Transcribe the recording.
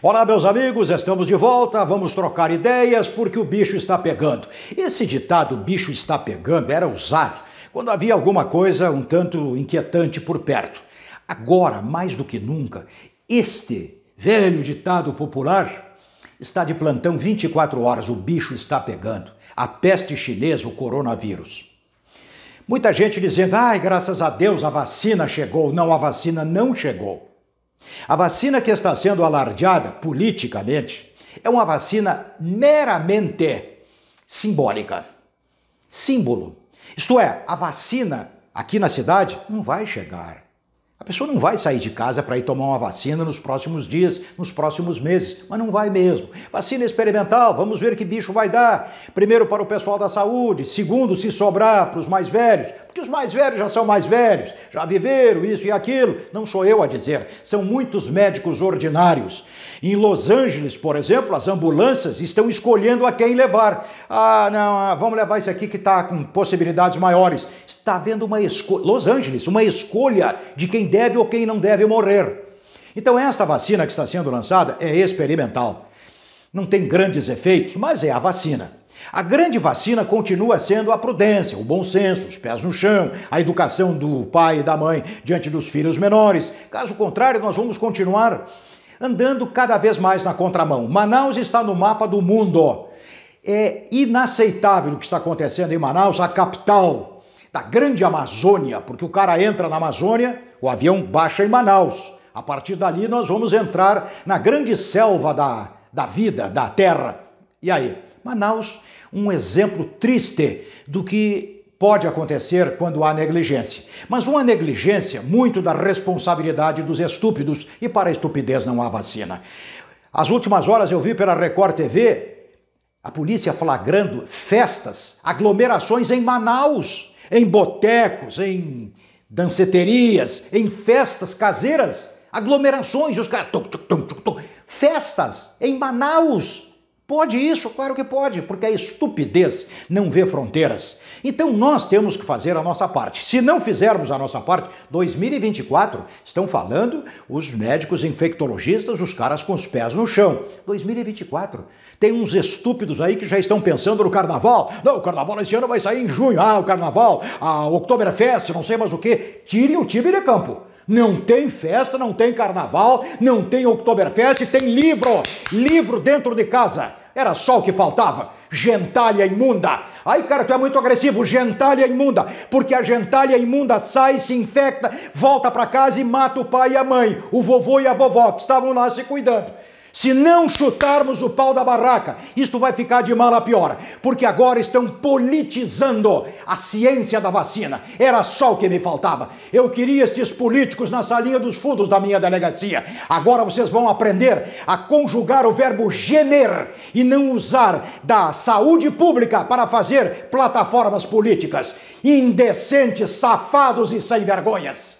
Olá, meus amigos, estamos de volta, vamos trocar ideias porque o bicho está pegando. Esse ditado bicho está pegando era usado quando havia alguma coisa um tanto inquietante por perto. Agora, mais do que nunca, este velho ditado popular está de plantão 24 horas, o bicho está pegando. A peste chinesa, o coronavírus. Muita gente dizendo, ai, graças a Deus a vacina chegou. Não, a vacina não chegou. A vacina que está sendo alardeada politicamente é uma vacina meramente simbólica. Símbolo. Isto é, a vacina aqui na cidade não vai chegar. A pessoa não vai sair de casa para ir tomar uma vacina nos próximos dias, nos próximos meses, mas não vai mesmo. Vacina experimental, vamos ver que bicho vai dar. Primeiro para o pessoal da saúde, segundo, se sobrar para os mais velhos, que os mais velhos já são mais velhos, já viveram isso e aquilo. Não sou eu a dizer, são muitos médicos ordinários. Em Los Angeles, por exemplo, as ambulâncias estão escolhendo a quem levar. Ah, não, ah, vamos levar esse aqui que está com possibilidades maiores. Está havendo uma escolha, Los Angeles, uma escolha de quem deve ou quem não deve morrer. Então, esta vacina que está sendo lançada é experimental. Não tem grandes efeitos, mas é a vacina. A grande vacina continua sendo a prudência, o bom senso, os pés no chão, a educação do pai e da mãe diante dos filhos menores. Caso contrário, nós vamos continuar andando cada vez mais na contramão. Manaus está no mapa do mundo. É inaceitável o que está acontecendo em Manaus, a capital da grande Amazônia, porque o cara entra na Amazônia, o avião baixa em Manaus. A partir dali, nós vamos entrar na grande selva da, da vida, da terra. E aí? Manaus, um exemplo triste do que pode acontecer quando há negligência. Mas uma negligência muito da responsabilidade dos estúpidos e para a estupidez não há vacina. As últimas horas eu vi pela Record TV a polícia flagrando festas, aglomerações em Manaus, em botecos, em danceterias, em festas caseiras, aglomerações, os caras. festas em Manaus. Pode isso, claro que pode, porque a estupidez não vê fronteiras. Então nós temos que fazer a nossa parte. Se não fizermos a nossa parte, 2024, estão falando os médicos infectologistas, os caras com os pés no chão. 2024, tem uns estúpidos aí que já estão pensando no carnaval. Não, o carnaval esse ano vai sair em junho. Ah, o carnaval, a Oktoberfest, não sei mais o que. Tire o time de campo. Não tem festa, não tem carnaval, não tem Oktoberfest, tem livro! Livro dentro de casa! Era só o que faltava. Gentalha imunda. Ai, cara, tu é muito agressivo. Gentalha imunda. Porque a gentalha imunda sai, se infecta, volta para casa e mata o pai e a mãe, o vovô e a vovó que estavam lá se cuidando. Se não chutarmos o pau da barraca, isto vai ficar de mal a pior, porque agora estão politizando a ciência da vacina. Era só o que me faltava. Eu queria estes políticos na salinha dos fundos da minha delegacia. Agora vocês vão aprender a conjugar o verbo gemer e não usar da saúde pública para fazer plataformas políticas. Indecentes, safados e sem vergonhas.